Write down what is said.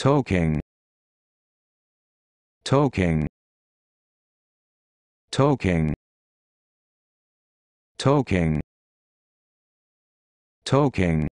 Talking. Talking. Talking. Talking. Talking.